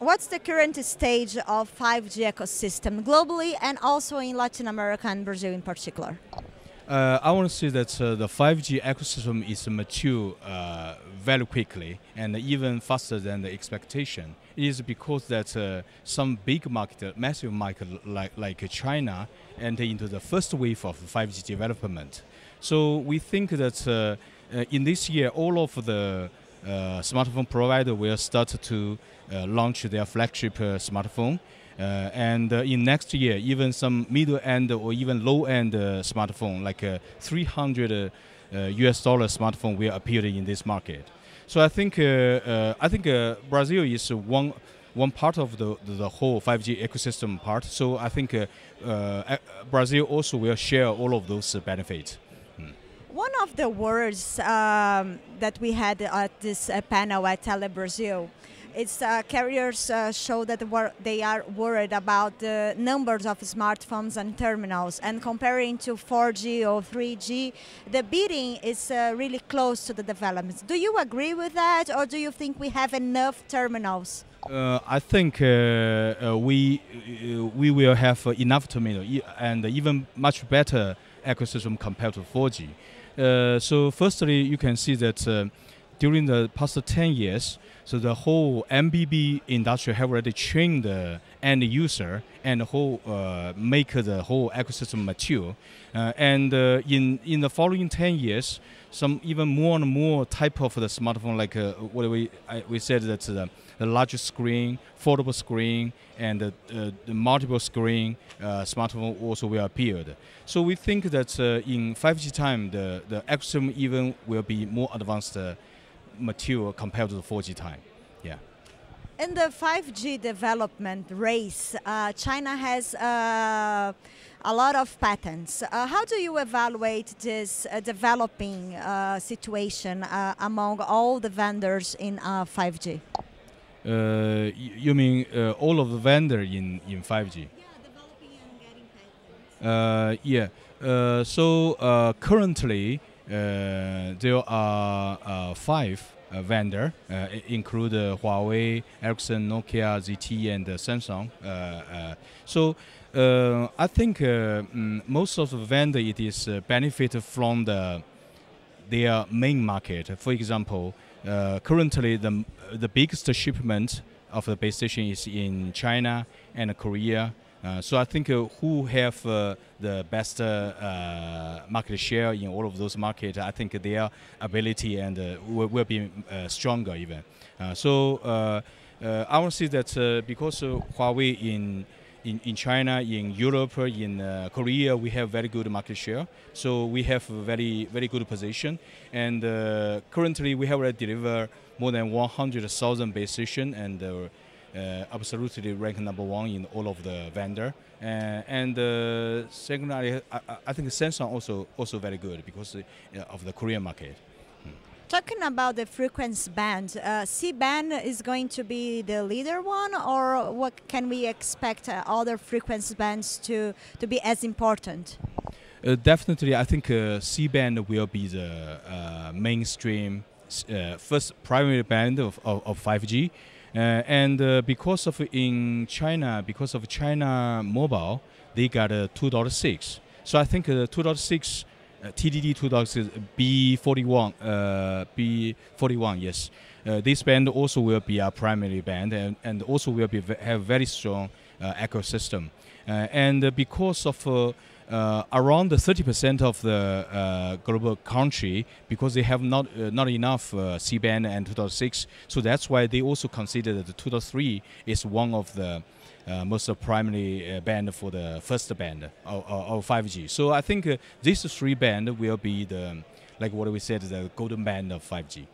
What's the current stage of 5G ecosystem globally and also in Latin America and Brazil in particular? Uh, I want to say that uh, the 5G ecosystem is mature uh, very quickly and even faster than the expectation. It is because that uh, some big market, massive market like, like China entered into the first wave of 5G development. So we think that uh, uh, in this year, all of the uh, smartphone provider will start to uh, launch their flagship uh, smartphone. Uh, and uh, in next year, even some middle-end or even low-end uh, smartphone, like 300 US dollar smartphone, will appear in this market. So I think I think Brazil is one one part of the the whole 5G ecosystem part. So I think Brazil also will share all of those benefits of the words um, that we had at this uh, panel at Tele Brazil. It's uh, carriers uh, show that they are worried about the numbers of smartphones and terminals, and comparing to 4G or 3G, the bidding is uh, really close to the developments. Do you agree with that, or do you think we have enough terminals? Uh, I think uh, uh, we uh, we will have enough terminals and even much better ecosystem compared to 4G. Uh, so firstly, you can see that uh, during the past 10 years, so the whole MBB industry have already trained the end user and whole uh, make the whole ecosystem mature. Uh, and uh, in in the following 10 years, some even more and more type of the smartphone, like uh, what we I, we said that the, the large screen, foldable screen, and the, uh, the multiple screen uh, smartphone also will appear. So we think that in 5G time, the the ecosystem even will be more advanced mature compared to the 4G time. Yeah. In the 5G development race, uh, China has uh, a lot of patents. Uh, how do you evaluate this uh, developing uh, situation uh, among all the vendors in 5G? you mean all of the vendor in, in 5G? Yeah, yeah. so currently, uh, there are uh, five uh, vendor, uh, include uh, Huawei, Ericsson, Nokia, ZTE, and uh, Samsung. so I think mm, most of the vendor it is benefit from the their main market. For example, currently the the biggest shipment of the base station is in China and Korea uh, so I think uh, who have uh, the best uh, uh, market share in all of those markets, I think their ability and will, will, be stronger even. so I want to say that because Huawei in in, in China, in Europe, in Korea, we have very good market share. So we have very very good position. And currently, we have already delivered more than 100,000 base station and uh, absolutely ranked number one in all of the vendor. Uh, and uh, secondly, I, I, think Samsung also also very good because of the Korean market. Hmm. Talking about the frequency band, uh, C band is going to be the leader one, or what can we expect uh, other frequency bands to, to be as important? Uh, definitely, I think C band will be the mainstream first primary band of, of, of 5G. Uh, and uh, because of in China, because of China Mobile, they got a 2.6. So I think uh, 2.6 uh, TDD 2.6 B41 uh, B41 uh, yes. Uh, this band also will be our primary band and, and also will be have very strong ecosystem. and because of uh, around 30% of the uh, global country because they have not uh, not enough uh, C-band and 2.6. So that's why they also consider that the 2.3 is one of the uh, most primary uh, band for the first band of, of 5G. So I think these three band will be the, like what we said, the golden band of 5G.